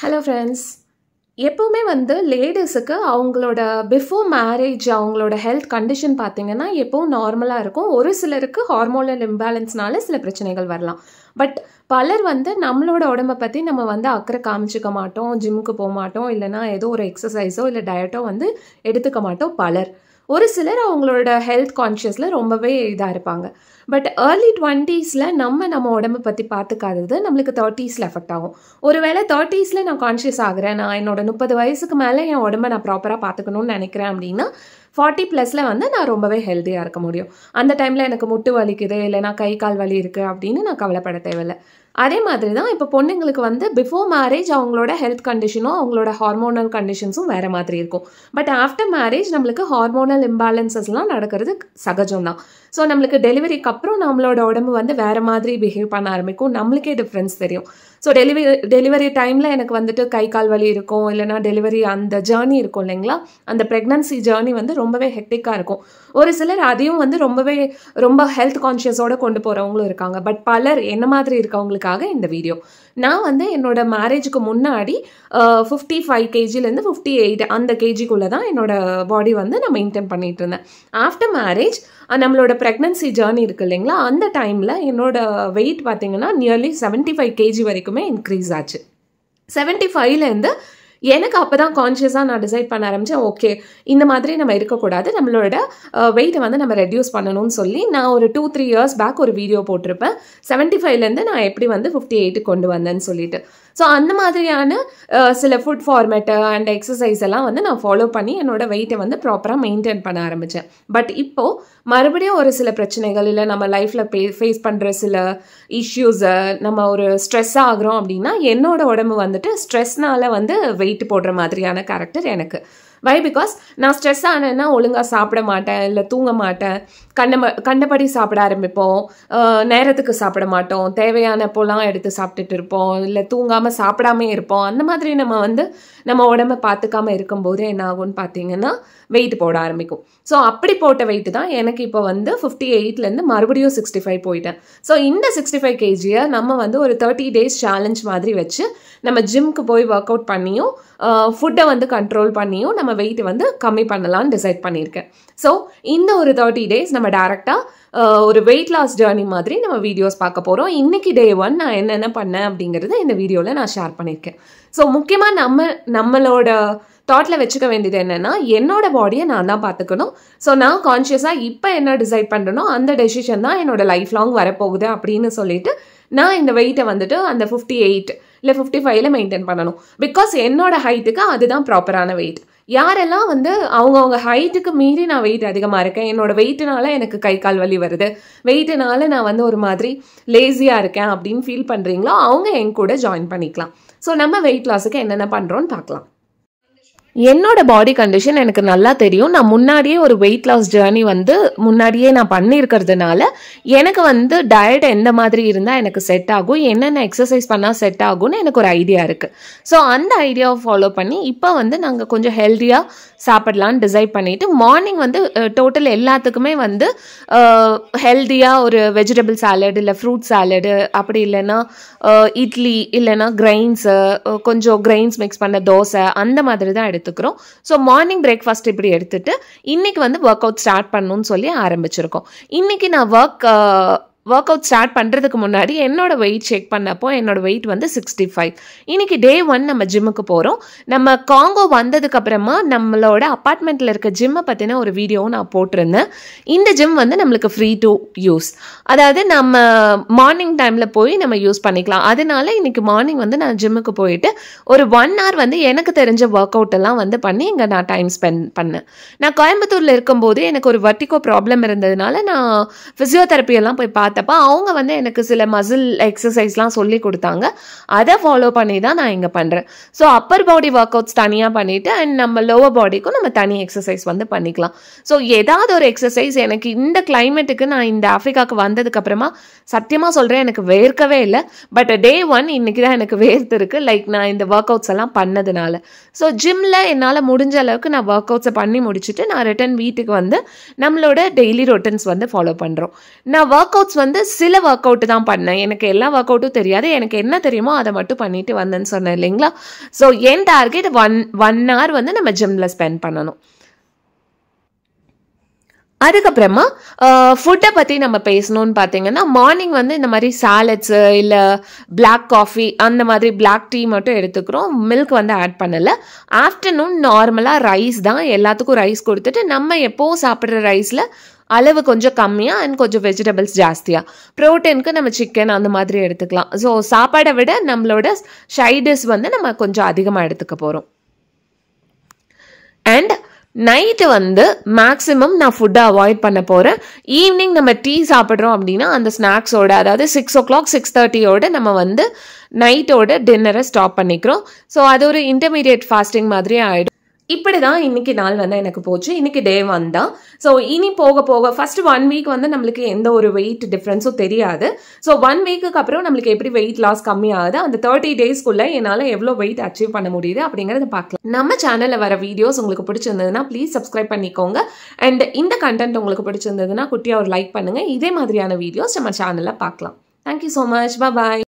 hello friends எப்போவுமே வந்து லேடிஸுக்கு அவங்களோட பிஃபோர் மேரேஜ் அவங்களோட ஹெல்த் கண்டிஷன் பார்த்திங்கன்னா எப்போவும் நார்மலாக இருக்கும் ஒரு சிலருக்கு ஹார்மோனல் இம்பேலன்ஸ்னால சில பிரச்சனைகள் வரலாம் பட் பலர் வந்து நம்மளோட உடம்பை பற்றி நம்ம வந்து அக்கறை காமிச்சிக்க மாட்டோம் ஜிம்முக்கு போக மாட்டோம் இல்லைனா ஏதோ ஒரு எக்ஸசைஸோ இல்லை டயட்டோ வந்து எடுத்துக்க மாட்டோம் பலர் ஒரு சிலர் அவங்களோட ஹெல்த் கான்ஷியஸில் ரொம்பவே இதாக இருப்பாங்க பட் ஏர்லி டுவெண்ட்டீஸில் நம்ம நம்ம உடம்பை பற்றி பார்த்துக்காதது நம்மளுக்கு தேர்ட்டீஸில் எஃபெக்ட் ஆகும் ஒருவேளை தேர்ட்டீஸில் நான் கான்ஷியஸ் ஆகிறேன் நான் என்னோட முப்பது வயசுக்கு மேலே என் உடம்பை நான் ப்ராப்பராக பார்த்துக்கணும்னு நினைக்கிறேன் அப்படின்னா ஃபார்ட்டி ப்ளஸில் வந்து நான் ரொம்பவே ஹெல்த்தியாக இருக்க முடியும் அந்த டைமில் எனக்கு முட்டு வலிக்குது இல்லைனா கை கால் வலி இருக்குது அப்படின்னு நான் கவலைப்பட தேவையில்லை அதே மாதிரி தான் இப்போ பொண்ணுங்களுக்கு வந்து பிஃபோர் மேரேஜ் அவங்களோட ஹெல்த் கண்டிஷனும் அவங்களோட ஹார்மோனல் கண்டிஷன்ஸும் வேறு மாதிரி இருக்கும் பட் ஆஃப்டர் மேரேஜ் நம்மளுக்கு ஹார்மோனல் இம்பேலன்சஸ்லாம் நடக்கிறது சகஜம் தான் ஸோ நம்மளுக்கு டெலிவரிக்கு அப்புறம் நம்மளோட உடம்பு வந்து வேறு மாதிரி பிஹேவ் பண்ண ஆரம்பிக்கும் நம்மளுக்கே டிஃப்ரென்ஸ் தெரியும் ஸோ டெலிவரி டெலிவரி டைமில் எனக்கு வந்துட்டு கை கால் வலி இருக்கும் இல்லைனா டெலிவரி அந்த ஜேர்னி இருக்கும் இல்லைங்களா அந்த ப்ரெக்னன்சி ஜேர்னி வந்து ரொம்பவே ஹெக்டிக்காக இருக்கும் ஒரு சிலர் அதையும் வந்து ரொம்பவே ரொம்ப ஹெல்த் கான்ஷியஸோடு கொண்டு போகிறவங்களும் இருக்காங்க பட் பலர் என்ன மாதிரி இருக்கவங்களுக்கு உங்களுக்காக இந்த வீடியோ நான் வந்து என்னோட மேரேஜுக்கு முன்னாடி ஃபிஃப்டி ஃபைவ் கேஜிலேருந்து ஃபிஃப்டி எயிட் அந்த கேஜிக்குள்ளே தான் என்னோட பாடி வந்து நான் மெயின்டைன் பண்ணிகிட்டு இருந்தேன் ஆஃப்டர் மேரேஜ் நம்மளோட ப்ரெக்னன்சி ஜேர்னி இருக்கு இல்லைங்களா அந்த டைமில் என்னோட வெயிட் பார்த்தீங்கன்னா நியர்லி செவன்ட்டி ஃபைவ் கேஜி வரைக்குமே இன்க்ரீஸ் ஆச்சு செவன்ட்டி ஃபைவ்லேருந்து எனக்கு அப்போ தான் கான்ஷியஸாக நான் டிசைட் பண்ண ஆரம்பித்தேன் ஓகே இந்த மாதிரி நம்ம இருக்கக்கூடாது நம்மளோட வெயிட்டை வந்து நம்ம ரெடியூஸ் பண்ணணும்னு சொல்லி நான் ஒரு டூ த்ரீ இயர்ஸ் பேக் ஒரு வீடியோ போட்டிருப்பேன் செவன்ட்டி ஃபைவ்லேருந்து நான் எப்படி வந்து ஃபிஃப்டி எயிட்டு கொண்டு வந்தேன்னு சொல்லிட்டு ஸோ அந்த மாதிரியான சில ஃபுட் ஃபார்மேட்டு அண்ட் எக்ஸசைஸ் எல்லாம் வந்து நான் ஃபாலோ பண்ணி என்னோடய வெயிட்டை வந்து ப்ராப்பராக மெயின்டைன் பண்ண ஆரம்பித்தேன் பட் இப்போது மறுபடியும் ஒரு சில பிரச்சனைகள் இல்லை நம்ம லைஃப்பில் பே ஃபேஸ் பண்ணுற சில இஷ்யூஸை நம்ம ஒரு ஸ்ட்ரெஸ் ஆகிறோம் அப்படின்னா என்னோடய உடம்பு வந்துட்டு ஸ்ட்ரெஸ்னால் வந்து வெயிட் போடுற மாதிரியான கேரக்டர் எனக்கு வை பிகாஸ் நான் ஸ்ட்ரெஸ் ஆனேன்னா ஒழுங்காக சாப்பிட மாட்டேன் இல்லை தூங்க மாட்டேன் கண்ண கண்டபடி சாப்பிட ஆரம்பிப்போம் நேரத்துக்கு சாப்பிட மாட்டோம் தேவையான பொலாம் எடுத்து சாப்பிட்டுட்டு இருப்போம் இல்லை தூங்காமல் சாப்பிடாமே இருப்போம் அந்த மாதிரி நம்ம வந்து நம்ம உடம்பை பார்த்துக்காம இருக்கும்போது என்ன ஆகும்னு பார்த்தீங்கன்னா வெயிட் போட ஆரம்பிக்கும் ஸோ அப்படி போட்ட வெயிட் தான் எனக்கு இப்போ வந்து ஃபிஃப்டி எயிட்லேருந்து மறுபடியும் சிக்ஸ்டி ஃபைவ் போயிட்டேன் ஸோ இந்த சிக்ஸ்டி ஃபைவ் கேஜியை நம்ம வந்து ஒரு தேர்ட்டி டேஸ் சேலஞ்ச் மாதிரி வச்சு நம்ம ஜிம்க்கு போய் ஒர்க் அவுட் பண்ணியும் ஃபுட்டை வந்து கண்ட்ரோல் பண்ணியும் நம்ம வெயிட்டை வந்து கம்மி பண்ணலாம்னு டிசைட் பண்ணியிருக்கேன் ஸோ இந்த ஒரு தேர்ட்டி டேஸ் நம்ம டேரெக்டாக ஒரு வெயிட் லாஸ் ஜேர்னி மாதிரி நம்ம வீடியோஸ் பார்க்க போகிறோம் இன்றைக்கி டே ஒன் நான் என்னென்ன பண்ணேன் அப்படிங்கிறத இந்த வீடியோவில் நான் ஷேர் பண்ணியிருக்கேன் ஸோ முக்கியமாக நம்ம நம்மளோட தாட்டில் வச்சுக்க வேண்டியது என்னென்னா என்னோட பாடியை நான் தான் பார்த்துக்கணும் ஸோ நான் கான்ஷியஸாக இப்போ என்ன டிசைட் பண்ணுறனோ அந்த டெசிஷன் தான் என்னோட லைஃப் லாங் வரப்போகுது அப்படின்னு சொல்லிட்டு நான் இந்த வெயிட்டை வந்துட்டு அந்த ஃபிஃப்டி எயிட் இல்லை ஃபிஃப்டி ஃபைவ்ல மெயின்டைன் பண்ணணும் பிகாஸ் என்னோட ஹைட்டுக்கு அதுதான் ப்ராப்பரான வெயிட் யாரெல்லாம் வந்து அவங்கவுங்க ஹைட்டுக்கு மீறி நான் வெயிட் அதிகமாக இருக்கேன் என்னோட வெயிட்டுனால எனக்கு கை கால் வலி வருது வெயிட்டுனால நான் வந்து ஒரு மாதிரி லேசியாக இருக்கேன் அப்படின்னு ஃபீல் பண்ணுறீங்களோ அவங்க என் கூட ஜாயின் பண்ணிக்கலாம் ஸோ நம்ம வெயிட் லாஸுக்கு என்னென்ன பண்ணுறோன்னு பார்க்கலாம் என்னோட பாடி கண்டிஷன் எனக்கு நல்லா தெரியும் நான் முன்னாடியே ஒரு வெயிட் லாஸ் ஜேர்னி வந்து முன்னாடியே நான் பண்ணியிருக்கிறதுனால எனக்கு வந்து டயட் எந்த மாதிரி இருந்தால் எனக்கு செட் ஆகும் என்னென்ன எக்ஸசைஸ் பண்ணால் செட் ஆகும்னு எனக்கு ஒரு ஐடியா இருக்குது ஸோ அந்த ஐடியாவை ஃபாலோ பண்ணி இப்போ வந்து நாங்கள் கொஞ்சம் ஹெல்தியாக சாப்பிடலான்னு டிசைட் பண்ணிவிட்டு மார்னிங் வந்து டோட்டல் எல்லாத்துக்குமே வந்து ஹெல்தியாக ஒரு வெஜிடபிள் சாலட் இல்லை ஃப்ரூட் சாலடு அப்படி இல்லைன்னா இட்லி இல்லைன்னா கிரெயின்ஸு கொஞ்சம் கிரெயின்ஸ் மிக்ஸ் பண்ண தோசை அந்த மாதிரி தான் எடுத்து எடுத்துக்கிறோம் ஸோ மார்னிங் பிரேக்ஃபாஸ்ட் இப்படி எடுத்துகிட்டு இன்றைக்கி வந்து ஒர்க் அவுட் ஸ்டார்ட் பண்ணணும்னு சொல்லி ஆரம்பிச்சிருக்கோம் இன்றைக்கி நான் ஒர்க் ஒர்க் அவுட் ஸ்டார்ட் பண்ணுறதுக்கு முன்னாடி என்னோட வெயிட் செக் பண்ணப்போ என்னோட வெயிட் வந்து சிக்ஸ்டி ஃபைவ் இன்றைக்கி டே ஒன் நம்ம ஜிம்முக்கு போகிறோம் நம்ம காங்கோ வந்ததுக்கப்புறமா நம்மளோட அப்பார்ட்மெண்ட்டில் இருக்க ஜிம்மை பற்றின ஒரு வீடியோவும் நான் போட்டிருந்தேன் இந்த ஜிம் வந்து நம்மளுக்கு ஃப்ரீ டு யூஸ் அதாவது நம்ம மார்னிங் டைமில் போய் நம்ம யூஸ் பண்ணிக்கலாம் அதனால இன்றைக்கி மார்னிங் வந்து நான் ஜிம்முக்கு போயிட்டு ஒரு ஒன் ஹவர் வந்து எனக்கு தெரிஞ்ச ஒர்க் அவுட் எல்லாம் வந்து பண்ணி இங்கே நான் டைம் ஸ்பெண்ட் பண்ணேன் நான் கோயம்புத்தூரில் இருக்கும்போது எனக்கு ஒரு வர்டிகோ ப்ராப்ளம் இருந்ததுனால நான் ஃபிசியோதெரப்பியெல்லாம் போய் பார்த்து பார்த்தப்ப அவங்க வந்து எனக்கு சில மசில் எக்ஸசைஸ்லாம் சொல்லி கொடுத்தாங்க அதை ஃபாலோ பண்ணி தான் நான் இங்கே பண்ணுறேன் so upper body workouts தனியாக பண்ணிவிட்டு அண்ட் நம்ம லோவர் பாடிக்கும் நம்ம தனி எக்ஸசைஸ் வந்து பண்ணிக்கலாம் ஸோ ஏதாவது ஒரு எக்ஸசைஸ் எனக்கு இந்த கிளைமேட்டுக்கு நான் இந்த ஆஃப்ரிக்காவுக்கு வந்ததுக்கப்புறமா சத்தியமாக சொல்கிறேன் எனக்கு வேர்க்கவே இல்லை பட் டே ஒன் இன்றைக்கி தான் எனக்கு வேர்த்து இருக்குது லைக் நான் இந்த ஒர்க் அவுட்ஸ் எல்லாம் பண்ணதுனால ஸோ ஜிம்மில் என்னால் முடிஞ்ச அளவுக்கு நான் ஒர்க் அவுட்ஸை பண்ணி முடிச்சுட்டு நான் ரிட்டன் வீட்டுக்கு வந்து நம்மளோட டெய்லி ரொட்டன்ஸ் வந்து ஃபாலோ பண்ணுறோம் நான் ஒர்க் அவுட்ஸ் வந்து வந்து சில ஒர்க் அவுட்டு தான் பண்ணேன் எனக்கு எல்லா ஒர்க் அவுட்டும் தெரியாது எனக்கு என்ன தெரியுமோ அதை மட்டும் பண்ணிட்டு வந்தேன்னு சொன்னேன் இல்லைங்களா ஸோ என் டார்கெட் ஒன் ஒன் ஹவர் வந்து நம்ம ஜிம்மில் ஸ்பெண்ட் பண்ணணும் அதுக்கப்புறமா ஃபுட்டை பற்றி நம்ம பேசணும்னு பார்த்தீங்கன்னா மார்னிங் வந்து இந்த மாதிரி சாலட்ஸு இல்லை பிளாக் காஃபி அந்த மாதிரி பிளாக் டீ மட்டும் எடுத்துக்கிறோம் மில்க் வந்து ஆட் பண்ணலை ஆஃப்டர்நூன் நார்மலாக ரைஸ் தான் எல்லாத்துக்கும் ரைஸ் கொடுத்துட்டு நம்ம எப்போவும் சாப்பிட்ற ரைஸில் அளவு கொஞ்சம் கம்மியாக அண்ட் கொஞ்சம் வெஜிடபிள்ஸ் ஜாஸ்தியாக ப்ரோட்டீனுக்கு நம்ம சிக்கன் அந்த மாதிரி எடுத்துக்கலாம் ஸோ சாப்பாடை விட நம்மளோட ஷைடஸ் வந்து நம்ம கொஞ்சம் அதிகமாக எடுத்துக்க போகிறோம் அண்ட் நைட்டு வந்து மேக்ஸிமம் நான் ஃபுட்டை அவாய்ட் பண்ண போகிறேன் ஈவினிங் நம்ம டீ சாப்பிட்றோம் அப்படின்னா அந்த ஸ்நாக்ஸோட அதாவது சிக்ஸ் ஓ கிளாக் சிக்ஸ் தேர்ட்டியோட நம்ம வந்து நைட்டோட டின்னரை ஸ்டாப் பண்ணிக்கிறோம் ஸோ அது ஒரு இன்டர்மீடியட் ஃபாஸ்டிங் மாதிரி ஆகிடும் இப்படி தான் இன்னைக்கு நாள் வந்து எனக்கு போச்சு இன்னைக்கு டே வந்தால் ஸோ இனி போக போக ஃபஸ்ட்டு ஒன் வீக் வந்து நம்மளுக்கு எந்த ஒரு வெயிட் டிஃப்ரென்ஸும் தெரியாது ஸோ ஒன் வீக்குக்கு அப்புறம் நம்மளுக்கு எப்படி வெயிட் லாஸ் கம்மியாகுது அந்த தேர்ட்டி டேஸ்க்குள்ளே என்னால் எவ்வளோ வெயிட் அச்சீவ் பண்ண முடியுது அப்படிங்கிறத பார்க்கலாம் நம்ம சேனலில் வர வீடியோஸ் உங்களுக்கு பிடிச்சிருந்ததுன்னா ப்ளீஸ் சப்ஸ்கிரைப் பண்ணிக்கோங்க அண்ட் இந்த கண்டென்ட் உங்களுக்கு பிடிச்சிருந்ததுன்னா குட்டியாக ஒரு லைக் பண்ணுங்கள் இதே மாதிரியான வீடியோஸ் நம்ம சேனலில் பார்க்கலாம் தேங்க்யூ ஸோ மச் பாய்